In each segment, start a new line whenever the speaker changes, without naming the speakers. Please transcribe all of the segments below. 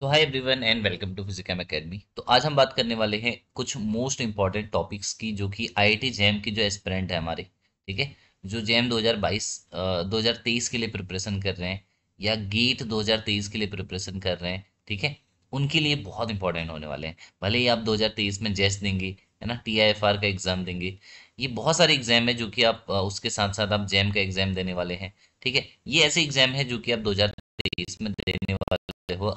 तो hi everyone and welcome to Physicum Academy तो आज हम बात करने वाले हैं कुछ मोस्ट इंपॉर्टेंट टॉपिक्स की जो कि आईआईटी जैम की जो एस्पिरेंट है हमारे ठीक है जो जैम 2022 2023 के लिए प्रिपरेशन कर रहे हैं या गेट 2023 के लिए प्रिपरेशन कर रहे हैं ठीक है उनके लिए बहुत इंपॉर्टेंट होने वाले हैं भले ही आप दो में जेस देंगे है ना टी का एग्ज़ाम देंगे ये बहुत सारे एग्जाम है जो कि आप उसके साथ साथ आप जैम का एग्जाम देने वाले हैं ठीक है ये ऐसे एग्जाम है जो कि आप दो में देने वाले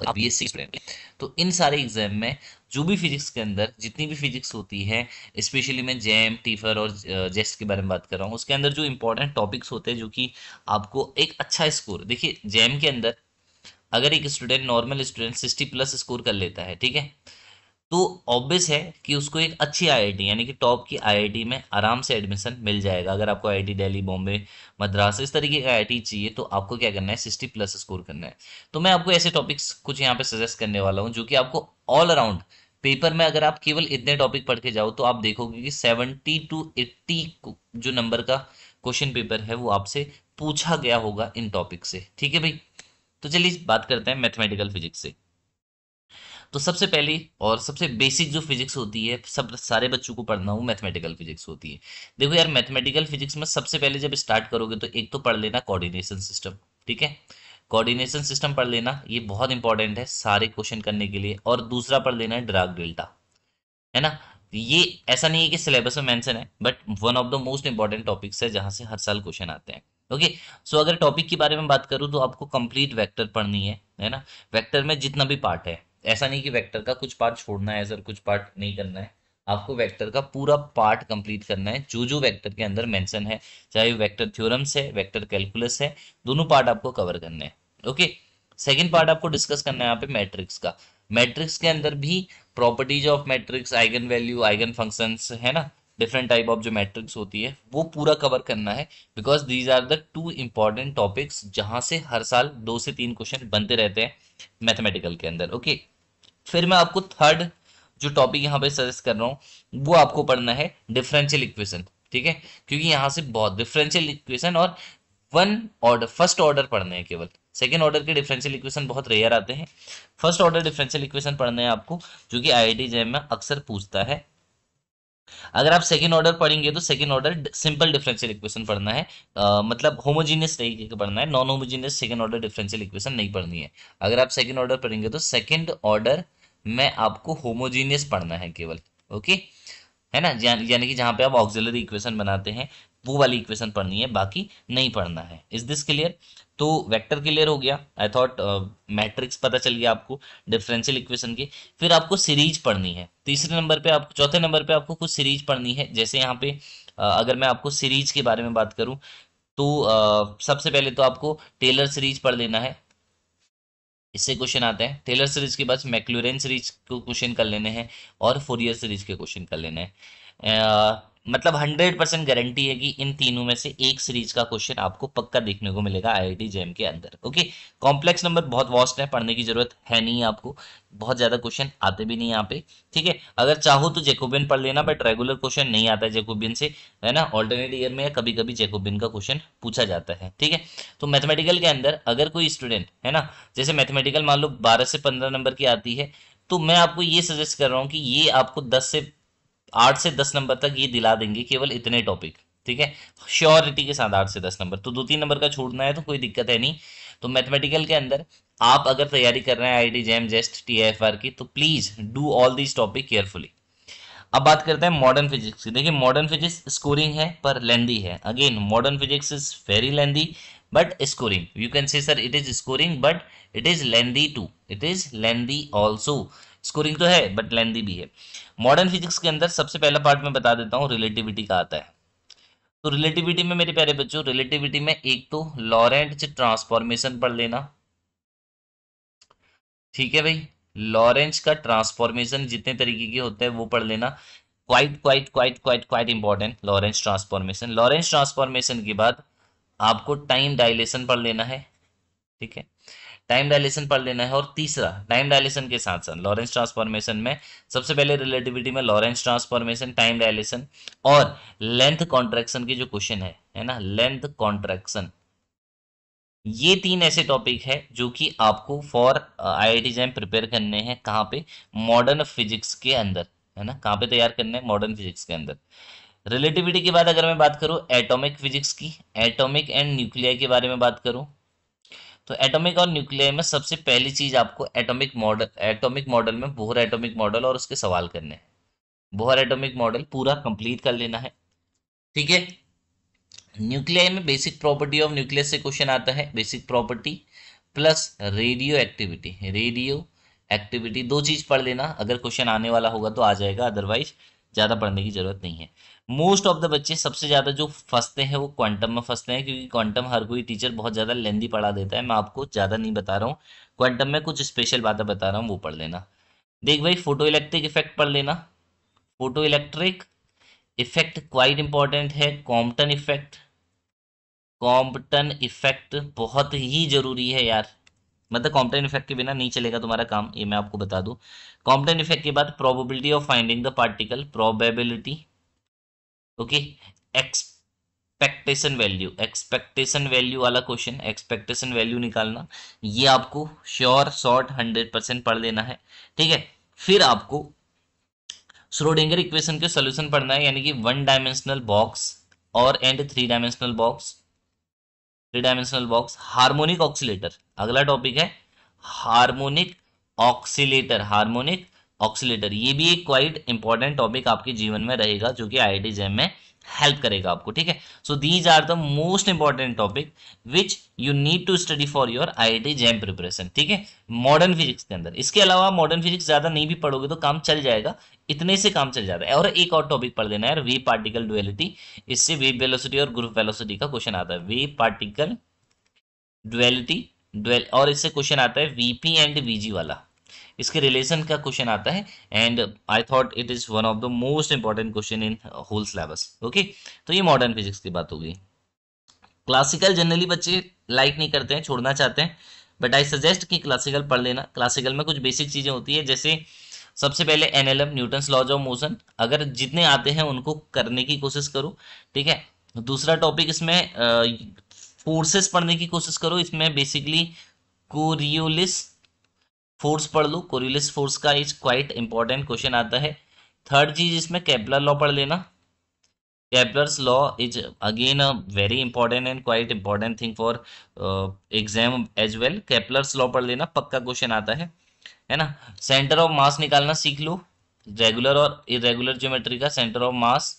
आप ये सीख पढ़ेंगे तो इन सारे एग्जाम में जो भी फिजिक्स के अंदर जितनी भी फिजिक्स होती है स्पेशली मैं जैम टीफर और जेस्ट uh, के बारे में बात कर रहा हूँ उसके अंदर जो इंपॉर्टेंट टॉपिक्स होते हैं जो कि आपको एक अच्छा स्कोर देखिए जैम के अंदर अगर एक student normal student sixty plus score कर लेता है ठीक है तो ऑब्वियस है कि उसको एक अच्छी आईआईटी यानी कि टॉप की आईआईटी में आराम से एडमिशन मिल जाएगा अगर आपको आईआईटी दिल्ली बॉम्बे मद्रास इस तरीके का आईआईटी चाहिए तो आपको क्या करना है सिक्सटी प्लस स्कोर करना है तो मैं आपको ऐसे टॉपिक्स कुछ यहाँ पे सजेस्ट करने वाला हूँ जो कि आपको ऑल अराउंड पेपर में अगर आप केवल इतने टॉपिक पढ़ के जाओ तो आप देखोगे कि सेवेंटी टू एट्टी जो नंबर का क्वेश्चन पेपर है वो आपसे पूछा गया होगा इन टॉपिक से ठीक है भाई तो चलिए बात करते हैं मैथमेटिकल फिजिक्स से तो सबसे पहली और सबसे बेसिक जो फिजिक्स होती है सब सारे बच्चों को पढ़ना हो मैथमेटिकल फिजिक्स होती है देखो यार मैथमेटिकल फिजिक्स में सबसे पहले जब स्टार्ट करोगे तो एक तो पढ़ लेना कोऑर्डिनेशन सिस्टम ठीक है कोऑर्डिनेशन सिस्टम पढ़ लेना ये बहुत इंपॉर्टेंट है सारे क्वेश्चन करने के लिए और दूसरा पढ़ लेना है ड्राग डेल्टा है ना ये ऐसा नहीं है कि सिलेबस में मेंशन है but one of the most important topics है जहां से हर साल क्वेश्चन आते हैं ओके okay, सो so अगर टॉपिक के बारे में बात करूं तो आपको कंप्लीट वेक्टर पढ़नी है है ना वेक्टर में जितना भी पार्ट है ऐसा नहीं कि वेक्टर का कुछ पार्ट छोड़ना है सर कुछ पार्ट नहीं करना है आपको वेक्टर का पूरा पार्ट कंप्लीट करना है जो जो वेक्टर के अंदर मेंशन है चाहे वेक्टर थ्योरम्स है वेक्टर कैलकुलस है दोनों पार्ट आपको कवर करने हैं ओके सेकेंड पार्ट आपको डिस्कस करना है यहाँ पे मैट्रिक्स का मैट्रिक्स के अंदर भी properties of matrix eigen value eigen functions है ना डिफरेंट टाइप ऑफ जो मैट्रिक्स होती है वो पूरा कवर करना है because these are the two important topics जहां से हर साल दो से तीन क्वेश्चन बनते रहते हैं मैथमेटिकल के अंदर ओके फिर मैं आपको थर्ड जो टॉपिक यहाँ पे सजेस्ट कर रहा हूँ वो आपको पढ़ना है डिफरेंशियल इक्वेशन ठीक है क्योंकि यहाँ से बहुत डिफरेंशियल इक्वेशन और वन ऑर्डर फर्स्ट ऑर्डर पढ़ने हैं केवल सेकेंड ऑर्डर के डिफरेंशियल इक्वेशन बहुत रेयर आते हैं फर्स्ट ऑर्डर डिफरेंशियल इक्वेशन पढ़ने हैं आपको जो कि आई आई में अक्सर पूछता है अगर आप सेकेंड ऑर्डर पढ़ेंगे तो second order simple differential equation पढ़ना है आ, मतलब होमोजीनियस तरीके का पढ़ना है non homogeneous second order differential equation नहीं पढ़नी है अगर आप सेकेंड ऑर्डर पढ़ेंगे तो सेकेंड ऑर्डर में आपको होमोजीनियस पढ़ना है केवल ओके है ना यानी कि जहाँ पे आप ऑक्सिलरी इक्वेशन बनाते हैं वो वाली इक्वेशन पढ़नी है बाकी नहीं पढ़ना है इज दिस क्लियर तो वेक्टर क्लियर हो गया आई थॉट मैट्रिक्स पता चल गया आपको डिफरेंशियल इक्वेशन की फिर आपको सीरीज पढ़नी है तीसरे नंबर पे आपको चौथे नंबर पे आपको कुछ सीरीज पढ़नी है जैसे यहाँ पे uh, अगर मैं आपको सीरीज के बारे में बात करूँ तो uh, सबसे पहले तो आपको टेलर सीरीज पढ़ लेना है इससे क्वेश्चन आते हैं टेलर सीरीज के बाद मैक्लोरेन सीरीज को क्वेश्चन कर लेने हैं और फोरियर सीरीज के क्वेश्चन कर लेने हैं uh, मतलब 100 परसेंट गारंटी है कि इन तीनों में से एक सीरीज का क्वेश्चन आपको पक्का देखने को मिलेगा आईआईटी जेम के अंदर ओके कॉम्प्लेक्स नंबर बहुत वॉस्ट है पढ़ने की जरूरत है नहीं आपको बहुत ज्यादा क्वेश्चन आते भी नहीं यहाँ पे ठीक है अगर चाहो तो जेकोबिन पढ़ लेना बट रेगुलर क्वेश्चन नहीं आता है जेकोबिन से है ना ऑल्टरनेट ईयर में कभी कभी जेकोबिन का क्वेश्चन पूछा जाता है ठीक है तो मैथमेटिकल के अंदर अगर कोई स्टूडेंट है ना जैसे मैथमेटिकल मान लो बारह से पंद्रह नंबर की आती है तो मैं आपको ये सजेस्ट कर रहा हूँ कि ये आपको दस से आठ से दस नंबर तक ये दिला देंगे केवल इतने टॉपिक ठीक है श्योरिटी के साथ आठ से दस नंबर तो दो तीन नंबर का छोड़ना है तो कोई दिक्कत है नहीं तो मैथमेटिकल के अंदर आप अगर तैयारी कर रहे हैं I D JAM JEST T F R की तो please do all this topic carefully अब बात करते हैं मॉडर्न फिजिक्स की देखिए मॉडर्न फिजिक्स स्कोरिंग है पर लेंदी है again modern physics is very lengthy but scoring you can say sir it is scoring but it is lengthy too it is lengthy also scoring तो है but लेंदी भी है modern physics के अंदर सबसे पहला पार्ट में बता देता हूँ रिलेटिविटी का आता है तो रिलेटिविटी में मेरे प्यारे बच्चों रिलेटिविटी में एक तो लॉरेंट ट्रांसफॉर्मेशन पढ़ लेना ठीक है भाई लॉरेंस का ट्रांसफॉर्मेशन जितने तरीके के होते हैं वो पढ़ लेना quite quite quite quite quite important Lorentz transformation Lorentz transformation के बाद आपको टाइम डायलेशन पढ़ लेना है ठीक है टाइम डायलेशन पढ़ लेना है और तीसरा टाइम डायलेशन के साथ साथ लॉरेंस ट्रांसफॉर्मेशन में सबसे पहले रिलेटिविटी में लॉरेंस ट्रांसफॉर्मेशन टाइम डायलेशन और लेंथ कॉन्ट्रैक्शन की जो क्वेश्चन है है ना लेंथ कॉन्ट्रेक्शन ये तीन ऐसे टॉपिक है जो कि आपको फॉर आईआईटी आई प्रिपेयर करने हैं कहाँ पे मॉडर्न फिजिक्स के अंदर है ना कहाँ पे तैयार करने हैं मॉडर्न फिजिक्स के अंदर रिलेटिविटी के बाद अगर मैं बात करूँ एटॉमिक फिजिक्स की एटॉमिक एंड न्यूक्लियर के बारे में बात करूँ तो एटॉमिक और न्यूक्लियर में सबसे पहली चीज आपको एटॉमिक मॉडल एटॉमिक मॉडल में बोहर एटॉमिक मॉडल और उसके सवाल करने हैं बोहर एटॉमिक मॉडल पूरा कंप्लीट कर लेना है ठीक है न्यूक्लियर में बेसिक प्रॉपर्टी ऑफ न्यूक्लियस से क्वेश्चन आता है basic property plus radioactivity radioactivity दो चीज पढ़ लेना अगर क्वेश्चन आने वाला होगा तो आ जाएगा अदरवाइज ज़्यादा पढ़ने की ज़रूरत नहीं है मोस्ट ऑफ द बच्चे सबसे ज़्यादा जो फंसते हैं वो क्वांटम में फंसते हैं क्योंकि क्वांटम हर कोई टीचर बहुत ज़्यादा लेंदी पढ़ा देता है मैं आपको ज़्यादा नहीं बता रहा हूँ क्वांटम में कुछ स्पेशल बातें बता रहा हूँ वो पढ़ लेना देख भाई फोटो इलेक्ट्रिक इफेक्ट पढ़ लेना photoelectric effect quite important है कॉम्पटन इफेक्ट कॉम्पटन इफेक्ट बहुत ही ज़रूरी है यार मतलब कॉम्पटन इफेक्ट के बिना नहीं चलेगा तुम्हारा काम ये मैं आपको बता दू कॉम्पटन इफेक्ट के बाद probability of finding the particle probability okay expectation value expectation value वाला क्वेश्चन एक्सपेक्टेशन वैल्यू निकालना ये आपको श्योर शॉर्ट हंड्रेड परसेंट पढ़ लेना है ठीक है फिर आपको श्रोडिंगर इक्वेशन के सोल्यूशन पढ़ना है यानी कि वन डायमेंशनल बॉक्स और and three dimensional box three dimensional box harmonic oscillator अगला टॉपिक है हार्मोनिक ऑक्सीटर हार्मोनिक ऑक्सीटर ये भी एक क्वाइट इंपॉर्टेंट टॉपिक आपके जीवन में रहेगा जो कि आई जेम में हेल्प करेगा आपको ठीक है so these are the most important topic which you need to study for your I JAM preparation ठीक है मॉडर्न फिजिक्स के अंदर इसके अलावा मॉडर्न फिजिक्स ज्यादा नहीं भी पढ़ोगे तो काम चल जाएगा इतने से काम चल जाता है और एक और टॉपिक पढ़ देना है वे पार्टिकल डुअलिटी इससे वेव वेलोसिटी और ग्रुप वेलोसिटी का क्वेश्चन आता है वे पार्टिकल डुअलिटी और इससे क्वेश्चन आता है वीपी एंड वीजी वाला इसके रिलेशन का क्वेश्चन आता है and I thought it is one of the most important question in whole syllabus okay तो ये मॉडर्न फिजिक्स की बात होगी क्लासिकल जनरली बच्चे लाइक नहीं करते हैं छोड़ना चाहते हैं बट आई सजेस्ट कि क्लासिकल पढ़ लेना क्लासिकल में कुछ बेसिक चीज़ें होती है जैसे सबसे पहले NLM Newton Newton's laws of motion अगर जितने आते हैं उनको करने की कोशिश करो ठीक है दूसरा टॉपिक इसमें फोर्सेस पढ़ने की कोशिश करो इसमें बेसिकली कोरियोलिस फोर्स पढ़ लू कोरिलस फोर्स का इज क्वाइट इंपॉर्टेंट क्वेश्चन आता है थर्ड चीज इसमें कैपलर लॉ पढ़ लेना Kepler's law is again a very important and quite important thing for exam as well Kepler's law पढ़ लेना पक्का क्वेश्चन आता है है ना सेंटर ऑफ मास निकालना सीख लो रेगुलर और इरेगुलर ज्योमेट्री का centre of mass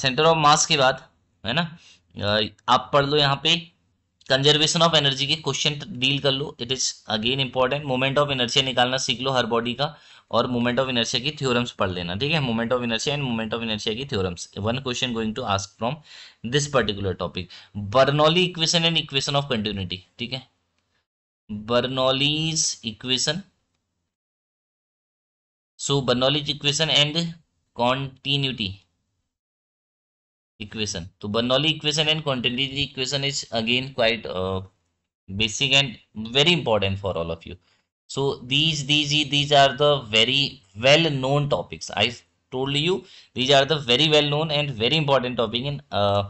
centre of mass के बाद है ना uh, आप पढ़ लो यहाँ पे कंजर्वेशन ऑफ एनर्जी के क्वेश्चन डील कर लो it is again important moment of energy निकालना सीख लो हर बॉडी का और मोमेंट ऑफ एनर्जी की थ्योरम्स पढ़ लेना ठीक है moment of energy and moment of energy की theorems one question going to ask from this particular topic Bernoulli equation and equation of continuity ठीक है Bernoulli's equation so Bernoulli's equation and continuity equation तो Bernoulli equation and continuity equation is again quite uh, basic and very important for all of you so these these these are the very well known topics I told you these are the very well known and very important topic in uh,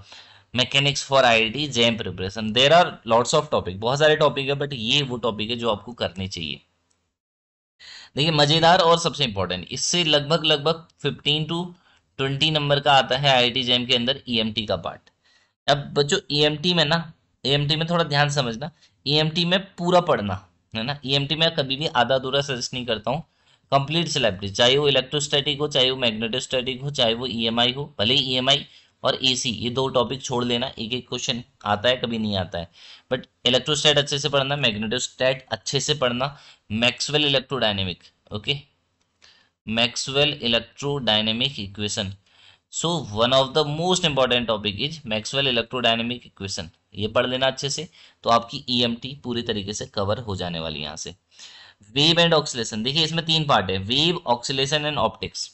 mechanics for I I JAM preparation there are lots of topic बहुत सारे topic है but ये वो topic है जो आपको करने चाहिए देखिए मज़ेदार और सबसे इम्पोर्टेंट इससे लगभग लगभग फिफ्टीन टू ट्वेंटी नंबर का आता है आई जेम के अंदर ई e का पार्ट अब बच्चों ई e में ना ई e में थोड़ा ध्यान समझना ई में पूरा पढ़ना है ना ई में कभी भी आधा अधूरा सजेस्ट नहीं करता हूँ कंप्लीट सिलेबरी चाहे वो इलेक्ट्रोस्टैटिक हो चाहे वो मैग्नेटोस्टैटिक हो चाहे वो ई हो भले ई और ए ये दो टॉपिक छोड़ लेना एक एक क्वेश्चन आता है कभी नहीं आता है बट इलेक्ट्रोस्टैट अच्छे से पढ़ना मैग्नेटोस्टैट अच्छे से पढ़ना Maxwell electrodynamic okay Maxwell electrodynamic equation so one of the most important topic is Maxwell electrodynamic equation ये पढ़ लेना अच्छे से तो आपकी ई e पूरी तरीके से कवर हो जाने वाली यहाँ से वेव एंड ऑक्सीलेशन देखिए इसमें तीन पार्ट है wave oscillation and optics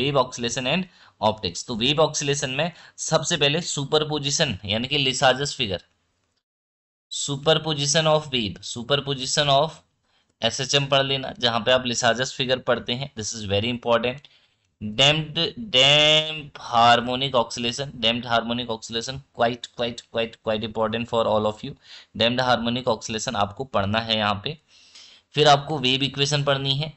wave oscillation and optics तो वेव ऑक्सीलेशन में सबसे पहले सुपर पोजिशन यानी कि Lissajous figure superposition of wave superposition of S H M पढ़ लेना जहाँ पे आप लिसाजस फिगर पढ़ते हैं this is very important damped damp harmonic oscillation damped harmonic oscillation quite quite quite quite important for all of you damped harmonic oscillation आपको पढ़ना है यहाँ पे फिर आपको वेव इक्वेशन पढ़नी है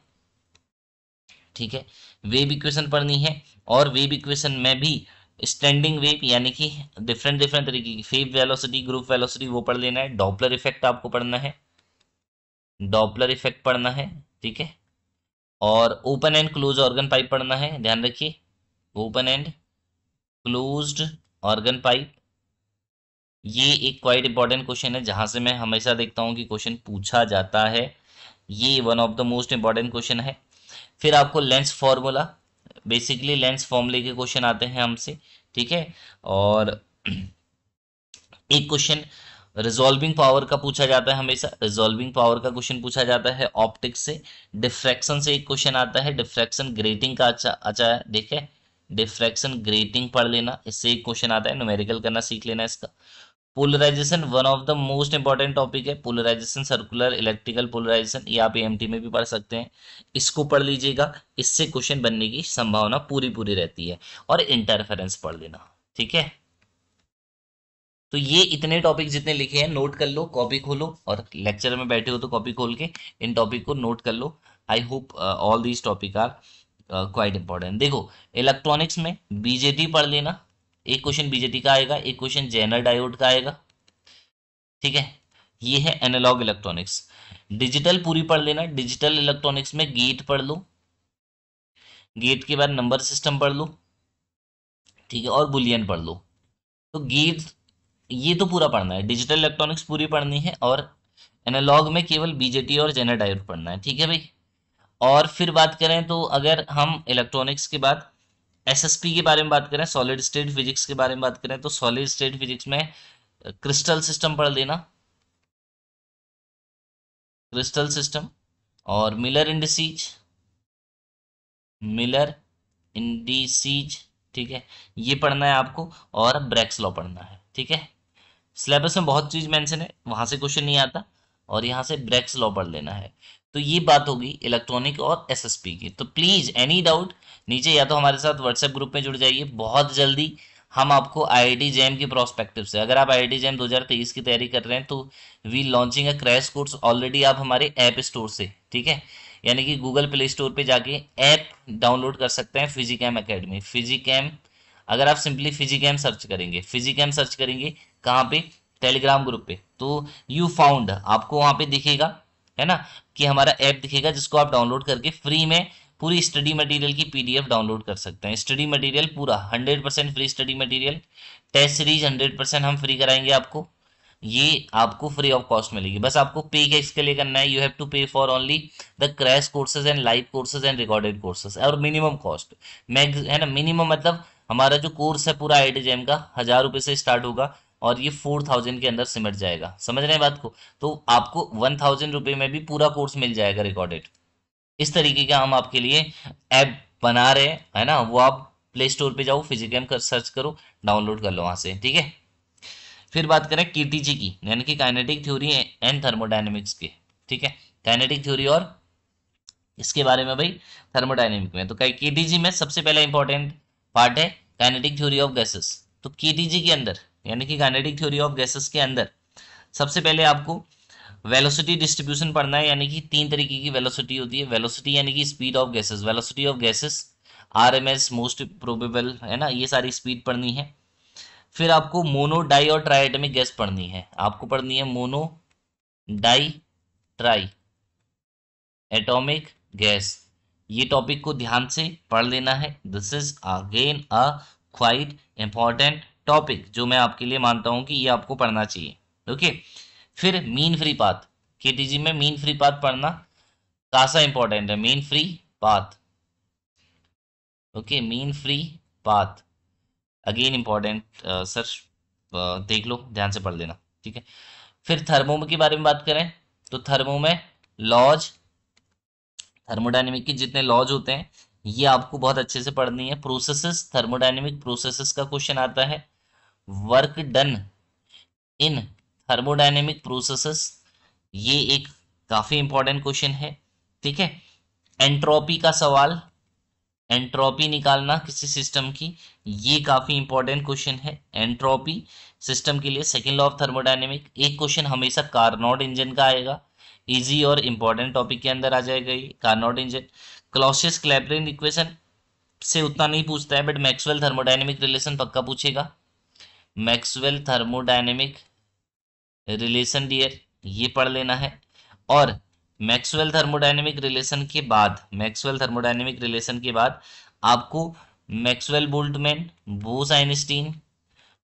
ठीक है वेव इक्वेशन पढ़नी है और वेव इक्वेशन में भी स्टैंडिंग वेव यानी कि डिफरेंट डिफरेंट तरीके की फेव वेलोसिटी ग्रुप वेलोसिटी वो पढ़ लेना है डॉपलर इफेक्ट आपको पढ़ना है डॉपलर इफेक्ट पढ़ना है ठीक है और open and close organ pipe पढ़ना है ध्यान रखिए open and closed organ pipe ये एक क्वाइट इंपॉर्टेंट क्वेश्चन है जहां से मैं हमेशा देखता हूं कि क्वेश्चन पूछा जाता है ये one of the most important question है फिर आपको लेंस फॉर्मूला बेसिकली लेंस फॉर्मूले के क्वेश्चन आते हैं हमसे ठीक है और एक क्वेश्चन रिजोल्विंग पावर का पूछा जाता है हमेशा रिजोल्विंग पावर का क्वेश्चन पूछा जाता है ऑप्टिक्स से डिफ्रैक्शन से एक क्वेश्चन आता है डिफ्रैक्शन ग्रेटिंग का अच्छा अच्छा है देखे डिफ्रैक्शन ग्रेटिंग पढ़ लेना इससे एक क्वेश्चन आता है न्यूमेरिकल करना सीख लेना इसका polarization one of the most important topic है पोलराइजेशन सर्कुलर इलेक्ट्रिकल पोलराइजेशन ये आप एम में भी पढ़ सकते हैं इसको पढ़ लीजिएगा इससे क्वेश्चन बनने की संभावना पूरी पूरी रहती है और इंटरफेरेंस पढ़ लेना ठीक है तो ये इतने टॉपिक जितने लिखे हैं नोट कर लो कॉपी खोलो और लेक्चर में बैठे हो तो कॉपी खोल के इन टॉपिक को नोट कर लो I hope all these topic are quite important देखो इलेक्ट्रॉनिक्स में बीजेटी पढ़ लेना एक क्वेश्चन बीजेटी का आएगा एक क्वेश्चन जेनर डायोड का आएगा ठीक है ये है एनालॉग इलेक्ट्रॉनिक्स डिजिटल पूरी पढ़ लेना डिजिटल इलेक्ट्रॉनिक्स में गेट पढ़ लो गेट के बाद नंबर सिस्टम पढ़ लो ठीक है और बुलियन पढ़ लो तो गेट ये तो पूरा पढ़ना है डिजिटल इलेक्ट्रॉनिक्स पूरी पढ़नी है और एनालॉग में केवल बीजेटी और जेनर डायोड पढ़ना है ठीक है भाई और फिर बात करें तो अगर हम इलेक्ट्रॉनिक्स के बाद एसएसपी के बारे में बात करें सॉलिड स्टेट फिजिक्स के बारे में बात करें तो सॉलिड स्टेट फिजिक्स में क्रिस्टल सिस्टम पढ़ लेना क्रिस्टल सिस्टम और मिलर इंडसीज मिलर इंडीसीज ठीक है ये पढ़ना है आपको और ब्रैक्स लॉ पढ़ना है ठीक है सिलेबस में बहुत चीज़ मेंशन है वहाँ से क्वेश्चन नहीं आता और यहाँ से ब्रेक्स लॉ पढ़ लेना है तो ये बात होगी इलेक्ट्रॉनिक और एसएसपी की तो प्लीज़ एनी डाउट नीचे या तो हमारे साथ व्हाट्सएप ग्रुप में जुड़ जाइए बहुत जल्दी हम आपको आईआईटी जैम की प्रोस्पेक्टिव से अगर आप आईआईटी जैम 2023 की तैयारी कर रहे हैं तो we launching a crash course already आप हमारे ऐप स्टोर से ठीक है यानी कि गूगल प्ले स्टोर पर जाके ऐप डाउनलोड कर सकते हैं फिजिकैम अकेडमी फिजिकैम अगर आप सिंपली फिजिकेम सर्च करेंगे फिजिकेम सर्च करेंगे कहाँ पे टेलीग्राम ग्रुप पे तो यू फाउंड आपको वहाँ पे दिखेगा है ना कि हमारा ऐप दिखेगा जिसको आप डाउनलोड करके फ्री में पूरी स्टडी मटेरियल की पीडीएफ डाउनलोड कर सकते हैं स्टडी मटेरियल पूरा 100 percent free study material test series 100 percent हम फ्री कराएंगे आपको ये आपको फ्री ऑफ कॉस्ट मिलेगी बस आपको पे क्या इसके लिए करना है you have to pay for only the crash courses and live courses and recorded courses और मिनिमम कॉस्ट मैग है ना मिनिमम मतलब हमारा जो कोर्स है पूरा आई जेम का हजार रुपए से स्टार्ट होगा और ये फोर थाउजेंड के अंदर सिमट जाएगा समझ रहे हैं बात को तो आपको वन थाउजेंड रुपये में भी पूरा कोर्स मिल जाएगा रिकॉर्डेड इस तरीके का हम आपके लिए ऐप बना रहे हैं है ना वो आप प्ले स्टोर पे जाओ फिजिकम कर सर्च करो डाउनलोड कर लो वहाँ से ठीक है फिर बात करें केटीजी की यानी कि काइनेटिक थ्योरी एंड थर्मोडाइनमिक्स की ठीक है काइनेटिक थ्योरी और इसके बारे में भाई थर्मोडाइनमिक में तो के में सबसे पहला इंपॉर्टेंट पार्ट है काइनेटिक थ्योरी ऑफ गैसेस तो केटीजी के अंदर यानी कि काइनेटिक थ्योरी ऑफ गैसेस के अंदर सबसे पहले आपको वेलोसिटी डिस्ट्रीब्यूशन पढ़ना है यानी कि तीन तरीके की वेलोसिटी होती है वेलोसिटी यानी कि speed of gases velocity of gases RMS most probable है ना ये सारी स्पीड पढ़नी है फिर आपको मोनो डाई और ट्राइएटमिक गैस पढ़नी है आपको पढ़नी है mono di tri atomic gas ये टॉपिक को ध्यान से पढ़ लेना है this is again a quite important topic जो मैं आपके लिए मानता हूं कि ये आपको पढ़ना चाहिए ओके फिर मीन फ्री पाथ के में मीन फ्री पाथ पढ़ना कासा इंपॉर्टेंट है mean free path okay mean free path again important sir देख लो ध्यान से पढ़ लेना ठीक है फिर थर्मो के बारे में बात करें तो थर्मो में लॉज थर्मोडाइनमिक के जितने लॉज होते हैं ये आपको बहुत अच्छे से पढ़नी है प्रोसेसेस थर्मोडाइनमिक प्रोसेसेस का क्वेश्चन आता है work done in thermodynamic processes ये एक काफी इंपॉर्टेंट क्वेश्चन है ठीक है एंट्रोपी का सवाल एंट्रोपी निकालना किसी सिस्टम की ये काफी इंपॉर्टेंट क्वेश्चन है एंट्रोपी सिस्टम के लिए सेकेंड लॉ ऑफ थर्मोडाइनेमिक एक क्वेश्चन हमेशा कार्नोट इंजन का आएगा इजी और इम्पोर्टेंट टॉपिक के अंदर आ जाएगा ये Carnot engine Clausius Clapeyron equation से उतना नहीं पूछता है बट मैक्सवेल थर्मोडाइनेमिक रिलेशन पक्का पूछेगा मैक्सवेल थर्मोडाइनेमिक रिलेशन डियर ये पढ़ लेना है और मैक्सवेल थर्मोडाइनेमिक रिलेशन के बाद मैक्सवेल थर्मोडाइनेमिक रिलेशन के बाद आपको मैक्सवेल बोल्टमैन बोस आइनस्टीन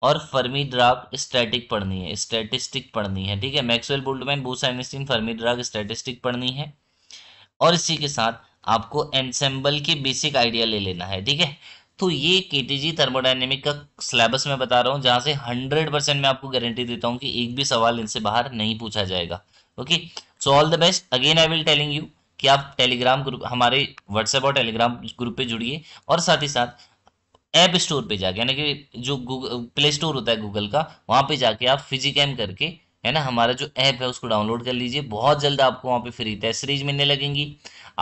और फर्मी ड्राग स्टैटिक पढ़नी है स्टैटिस्टिक पढ़नी है ठीक है Maxwell Boltzmann Bose Einstein Fermi Dirac statistic पढ़नी है और इसी के साथ आपको एनसेम्बल की बेसिक आइडिया ले लेना है ठीक है तो ये केटीजी थर्मोडाइनेमिक का सिलेबस में बता रहा हूँ जहाँ से हंड्रेड परसेंट मैं आपको गारंटी देता हूँ कि एक भी सवाल इनसे बाहर नहीं पूछा जाएगा okay so all the best again I will telling you कि आप टेलीग्राम ग्रुप हमारे व्हाट्सएप और टेलीग्राम ग्रुप पे जुड़िए और साथ ही साथ ऐप स्टोर पे जाके यानी कि जो प्ले स्टोर होता है गूगल का वहाँ पे जाके आप फिजिकैम करके है ना हमारा जो ऐप है उसको डाउनलोड कर लीजिए बहुत जल्द आपको वहाँ पे फ्री टेस्ट सीरीज मिलने लगेंगी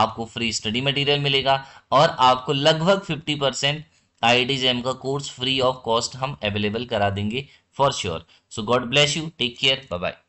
आपको फ्री स्टडी मटेरियल मिलेगा और आपको लगभग fifty percent I T JAM का कोर्स फ्री ऑफ कॉस्ट हम अवेलेबल करा देंगे for sure so God bless you take care bye bye